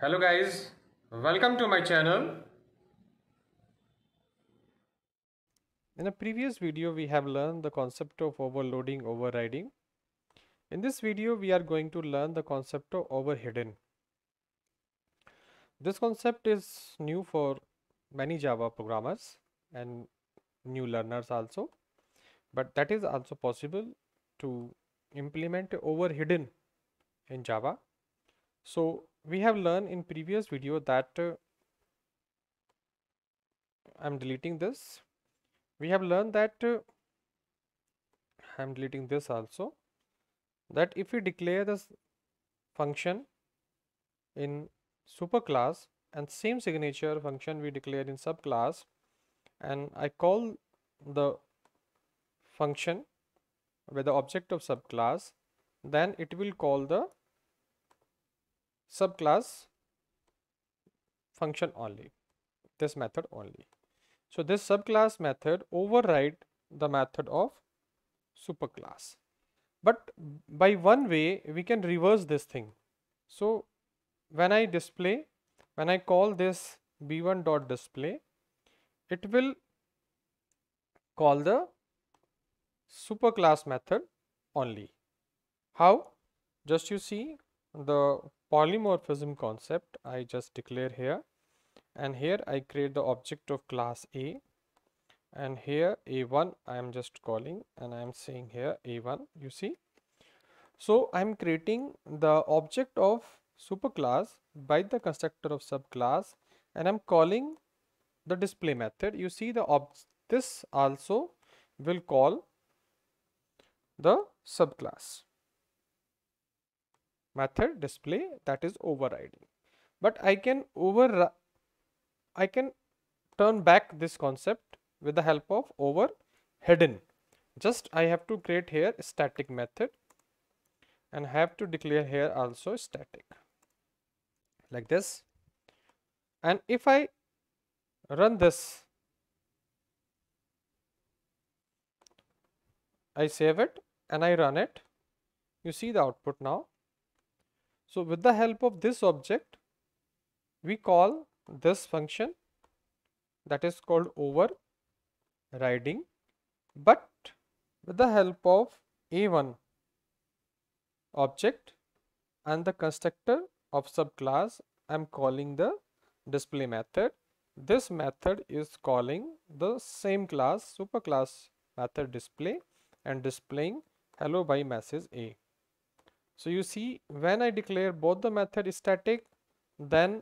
hello guys welcome to my channel in a previous video we have learned the concept of overloading overriding in this video we are going to learn the concept of overhidden this concept is new for many java programmers and new learners also but that is also possible to implement overhidden in java so we have learned in previous video that uh, I'm deleting this. We have learned that uh, I'm deleting this also that if we declare this function in superclass and same signature function we declare in subclass and I call the function with the object of subclass then it will call the subclass function only this method only so this subclass method override the method of superclass but by one way we can reverse this thing so when i display when i call this b1 dot display it will call the superclass method only how just you see the polymorphism concept I just declare here and here I create the object of class A and here A1 I am just calling and I am saying here A1 you see. So I am creating the object of superclass by the constructor of subclass and I am calling the display method you see the this also will call the subclass method display that is overriding but I can over I can turn back this concept with the help of over hidden just I have to create here static method and have to declare here also static like this and if I run this I save it and I run it you see the output now so, with the help of this object, we call this function that is called overriding, but with the help of a1 object and the constructor of subclass, I am calling the display method. This method is calling the same class superclass method display and displaying hello by message a. So, you see when I declare both the method static then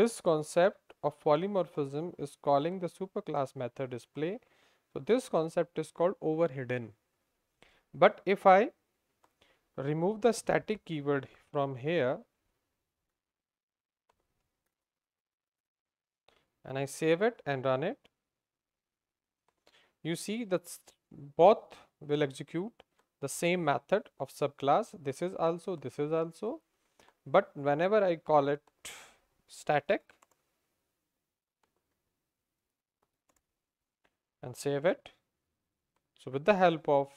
this concept of polymorphism is calling the superclass method display. So, this concept is called overhidden. But if I remove the static keyword from here and I save it and run it, you see that both will execute the same method of subclass this is also this is also but whenever I call it static and save it so with the help of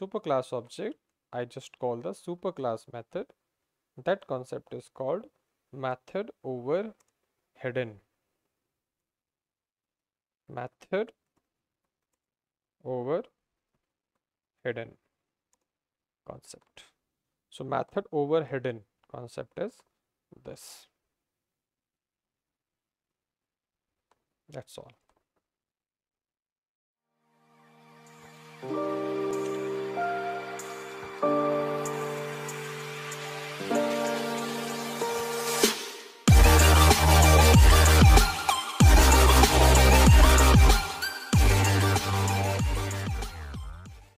superclass object I just call the superclass method that concept is called method over hidden method over hidden concept so method over hidden concept is this that's all